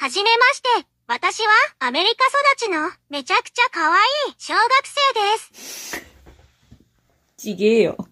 はじめまして。私はアメリカ育ちのめちゃくちゃ可愛い小学生です。ちげえよ。